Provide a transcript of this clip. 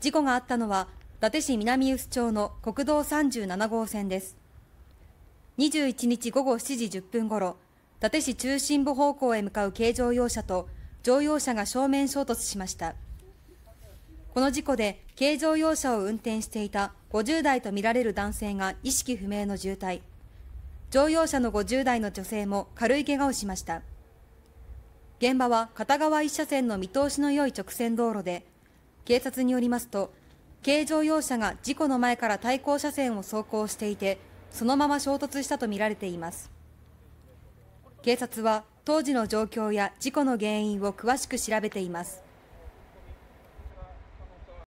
事故があったのは伊達市南臼町の国道37号線です21日午後7時10分ごろ伊達市中心部方向へ向かう軽乗用車と乗用車が正面衝突しましたこの事故で軽乗用車を運転していた50代とみられる男性が意識不明の重体乗用車の50代の女性も軽いけがをしました現場は片側1車線の見通しの良い直線道路で警察によりますと軽乗用車が事故の前から対向車線を走行していてそのまま衝突したとみられています警察は当時の状況や事故の原因を詳しく調べています